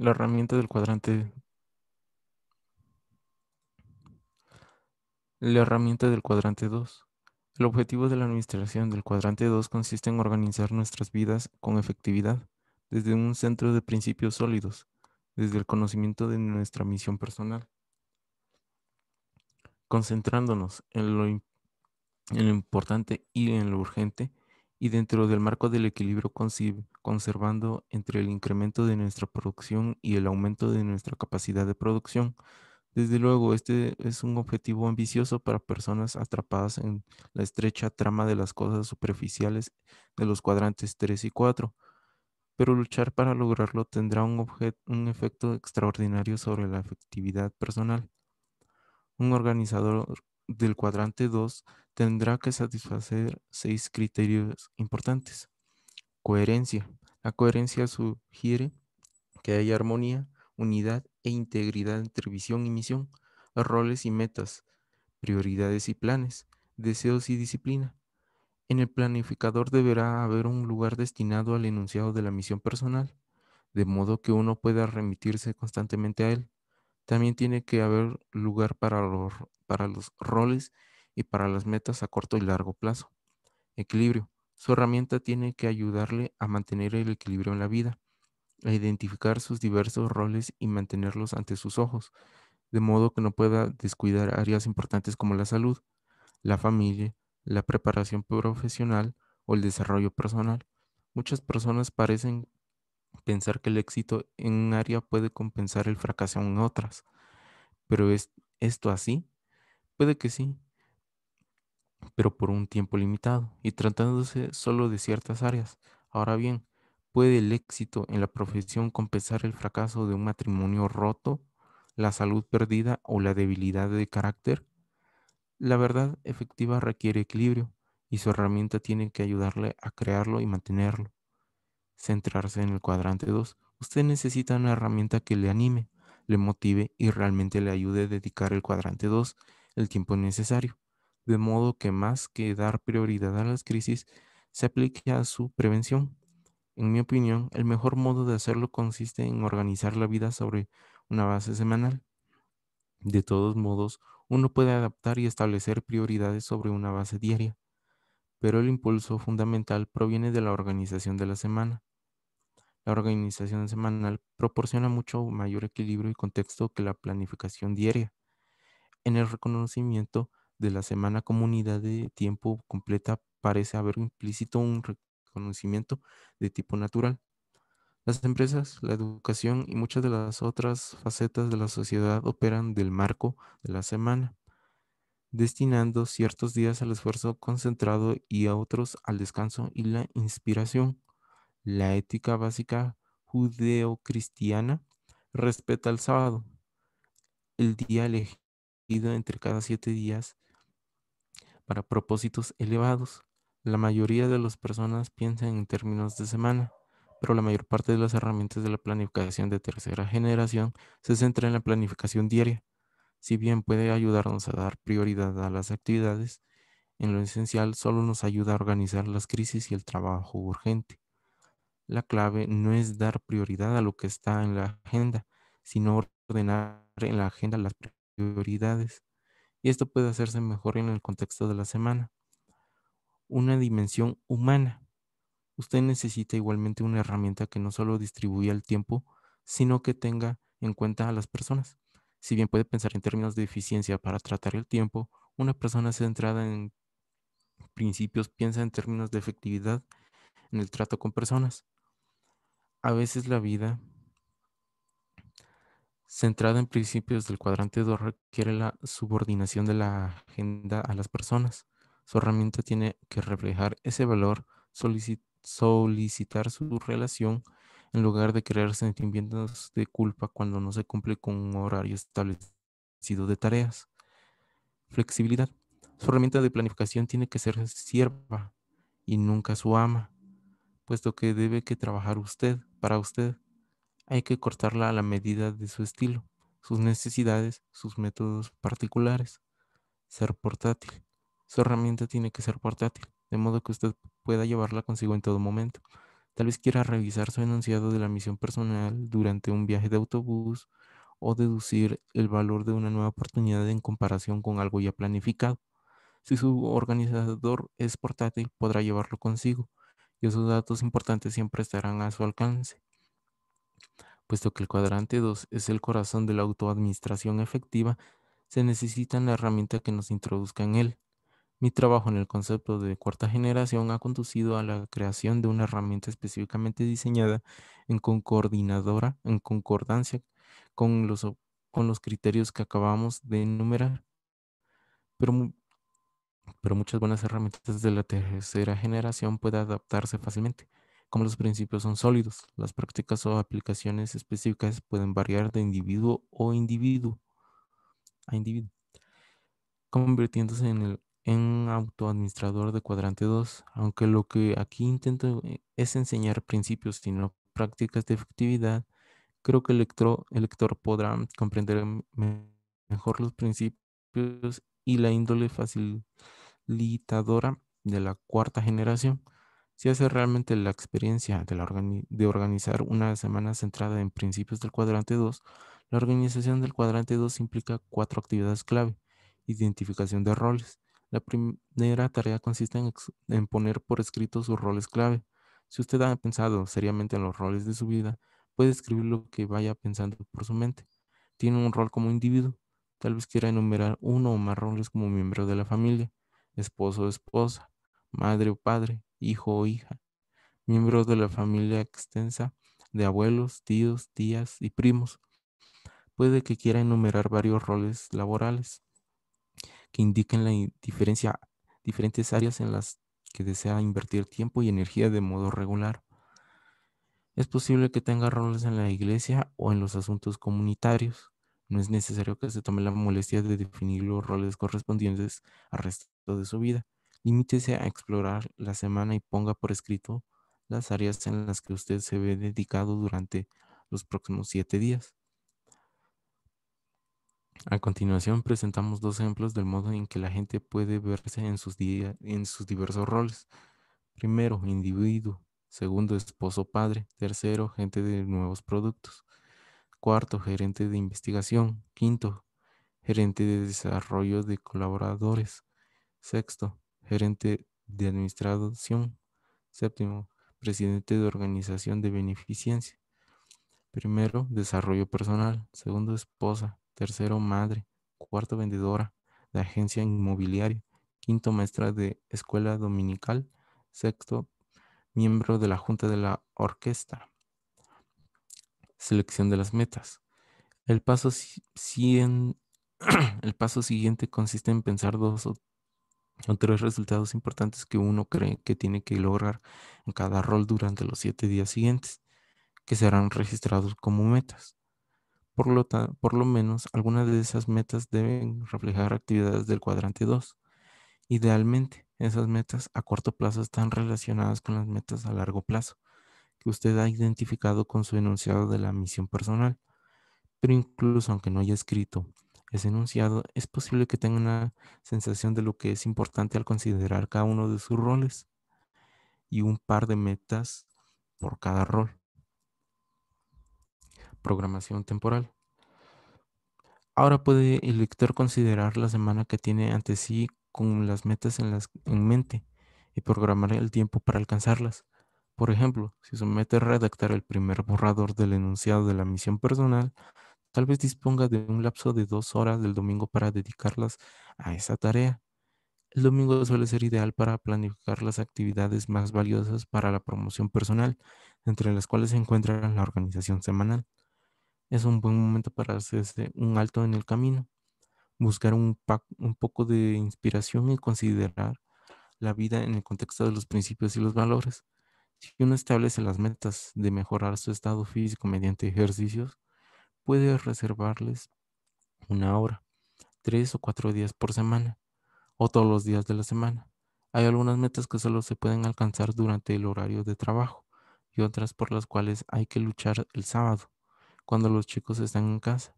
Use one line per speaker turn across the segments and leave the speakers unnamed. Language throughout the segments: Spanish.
la herramienta del cuadrante. La herramienta del cuadrante 2. El objetivo de la administración del cuadrante 2 consiste en organizar nuestras vidas con efectividad desde un centro de principios sólidos, desde el conocimiento de nuestra misión personal, concentrándonos en lo importante y en lo urgente y dentro del marco del equilibrio conservando entre el incremento de nuestra producción y el aumento de nuestra capacidad de producción. Desde luego, este es un objetivo ambicioso para personas atrapadas en la estrecha trama de las cosas superficiales de los cuadrantes 3 y 4, pero luchar para lograrlo tendrá un, un efecto extraordinario sobre la efectividad personal. Un organizador del cuadrante 2 tendrá que satisfacer seis criterios importantes. Coherencia. La coherencia sugiere que haya armonía, unidad e integridad entre visión y misión, roles y metas, prioridades y planes, deseos y disciplina. En el planificador deberá haber un lugar destinado al enunciado de la misión personal, de modo que uno pueda remitirse constantemente a él. También tiene que haber lugar para los, para los roles y para las metas a corto y largo plazo. Equilibrio. Su herramienta tiene que ayudarle a mantener el equilibrio en la vida, a identificar sus diversos roles y mantenerlos ante sus ojos, de modo que no pueda descuidar áreas importantes como la salud, la familia, la preparación profesional o el desarrollo personal. Muchas personas parecen pensar que el éxito en un área puede compensar el fracaso en otras, pero ¿es esto así? Puede que sí, pero por un tiempo limitado y tratándose solo de ciertas áreas. Ahora bien, ¿puede el éxito en la profesión compensar el fracaso de un matrimonio roto, la salud perdida o la debilidad de carácter? La verdad efectiva requiere equilibrio y su herramienta tiene que ayudarle a crearlo y mantenerlo. Centrarse en el cuadrante 2. Usted necesita una herramienta que le anime, le motive y realmente le ayude a dedicar el cuadrante 2 el tiempo necesario de modo que más que dar prioridad a las crisis, se aplique a su prevención. En mi opinión, el mejor modo de hacerlo consiste en organizar la vida sobre una base semanal. De todos modos, uno puede adaptar y establecer prioridades sobre una base diaria, pero el impulso fundamental proviene de la organización de la semana. La organización semanal proporciona mucho mayor equilibrio y contexto que la planificación diaria. En el reconocimiento de la semana comunidad de tiempo completa parece haber implícito un reconocimiento de tipo natural. Las empresas, la educación y muchas de las otras facetas de la sociedad operan del marco de la semana, destinando ciertos días al esfuerzo concentrado y a otros al descanso y la inspiración. La ética básica judeocristiana respeta el sábado, el día elegido entre cada siete días para propósitos elevados. La mayoría de las personas piensan en términos de semana, pero la mayor parte de las herramientas de la planificación de tercera generación se centra en la planificación diaria. Si bien puede ayudarnos a dar prioridad a las actividades, en lo esencial solo nos ayuda a organizar las crisis y el trabajo urgente. La clave no es dar prioridad a lo que está en la agenda, sino ordenar en la agenda las prioridades y esto puede hacerse mejor en el contexto de la semana. Una dimensión humana. Usted necesita igualmente una herramienta que no solo distribuya el tiempo, sino que tenga en cuenta a las personas. Si bien puede pensar en términos de eficiencia para tratar el tiempo, una persona centrada en principios piensa en términos de efectividad en el trato con personas. A veces la vida centrada en principios del cuadrante 2 requiere la subordinación de la agenda a las personas. Su herramienta tiene que reflejar ese valor, solicitar su relación en lugar de crear sentimientos de culpa cuando no se cumple con un horario establecido de tareas. Flexibilidad. Su herramienta de planificación tiene que ser sierva y nunca su ama, puesto que debe que trabajar usted para usted hay que cortarla a la medida de su estilo, sus necesidades, sus métodos particulares. Ser portátil. Su herramienta tiene que ser portátil, de modo que usted pueda llevarla consigo en todo momento. Tal vez quiera revisar su enunciado de la misión personal durante un viaje de autobús o deducir el valor de una nueva oportunidad en comparación con algo ya planificado. Si su organizador es portátil, podrá llevarlo consigo y esos datos importantes siempre estarán a su alcance. Puesto que el cuadrante 2 es el corazón de la autoadministración efectiva, se necesita una herramienta que nos introduzca en él. Mi trabajo en el concepto de cuarta generación ha conducido a la creación de una herramienta específicamente diseñada en coordinadora, en concordancia con los, con los criterios que acabamos de enumerar. Pero, pero muchas buenas herramientas de la tercera generación pueden adaptarse fácilmente. Como los principios son sólidos, las prácticas o aplicaciones específicas pueden variar de individuo o individuo a individuo, convirtiéndose en el autoadministrador de cuadrante 2, aunque lo que aquí intento e, es enseñar principios, sino prácticas de efectividad, creo que el lector podrá comprender mejor los principios y la índole facilitadora de la cuarta generación. Si hace realmente la experiencia de, organizar una semana centrada en principios del cuadrante 2, la organización del cuadrante 2 implica cuatro actividades clave. Identificación de roles. La primera tarea consiste en, en, poner por escrito sus roles clave. Si usted ha pensado seriamente en los roles de su vida, puede escribir lo que vaya pensando por su mente. Tiene un rol como individuo. Tal vez quiera enumerar uno o más roles como miembro de la familia, esposo o esposa, madre o padre, hijo o hija, miembros de la familia extensa de abuelos, tíos, tías y primos. Puede que quiera enumerar varios roles laborales que indiquen la diferencia, diferentes áreas en las que desea invertir tiempo y energía de modo regular. Es posible que tenga roles en la iglesia o en los asuntos comunitarios. No es necesario que se tome la molestia de definir los roles correspondientes al resto de su vida. Limítese a explorar la semana y ponga por escrito las áreas en las que usted se ve dedicado durante los próximos siete días. A continuación presentamos dos ejemplos del modo en que la gente puede verse en sus, en sus diversos roles. Primero, individuo. Segundo, esposo padre. Tercero, gente de nuevos productos. Cuarto, gerente de investigación. Quinto, gerente de desarrollo de colaboradores. Sexto, gerente de administración. Séptimo, presidente de organización de beneficencia. Primero, desarrollo personal. Segundo, esposa. Tercero, madre. Cuarto, vendedora de agencia inmobiliaria. Quinto, maestra de escuela dominical. Sexto, miembro de la junta de la orquesta. Selección de las metas. El paso, el paso siguiente consiste en pensar dos o son tres resultados importantes que uno cree que tiene que lograr en cada rol durante los siete días siguientes, que serán registrados como metas. Por lo, por lo menos, algunas de esas metas deben reflejar actividades del cuadrante 2. Idealmente, esas metas a corto plazo están relacionadas con las metas a largo plazo que usted ha identificado con su enunciado de la misión personal. Pero incluso aunque no haya escrito es enunciado, es posible que tenga una sensación de lo que es importante al considerar cada uno de sus roles y un par de metas por cada rol. Programación temporal. Ahora puede el lector considerar la semana que tiene ante sí con las metas en, las, en mente y programar el tiempo para alcanzarlas. Por ejemplo, si su meta es redactar el primer borrador del enunciado de la misión personal, Tal vez disponga de un lapso de dos horas del domingo para dedicarlas a esa tarea. El domingo suele ser ideal para planificar las actividades más valiosas para la promoción personal, entre las cuales se encuentra la organización semanal. Es un buen momento para hacerse un alto en el camino, buscar un, un poco de inspiración y considerar la vida en el contexto de los principios y los valores. Si uno establece las metas de mejorar su estado físico mediante ejercicios, puedes reservarles una hora, tres o cuatro días por semana o todos los días de la semana. Hay algunas metas que solo se pueden alcanzar durante el horario de trabajo y otras por las cuales hay que luchar el sábado, cuando los chicos están en casa.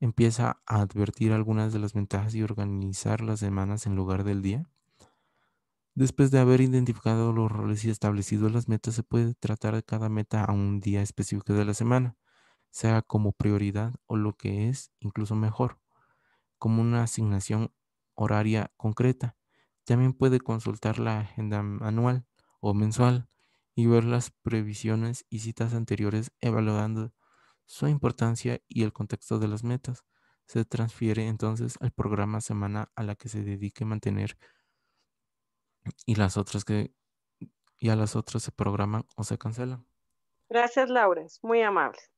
Empieza a advertir algunas de las ventajas y organizar las semanas en lugar del día. Después de haber identificado los roles y establecido las metas, se puede tratar cada meta a un día específico de la semana sea como prioridad o lo que es incluso mejor, como una asignación horaria concreta. También puede consultar la agenda anual o mensual y ver las previsiones y citas anteriores evaluando su importancia y el contexto de las metas. Se transfiere entonces al programa semana a la que se dedique a mantener y las otras que y a las otras se programan o se cancelan. Gracias, Laura, Muy amable.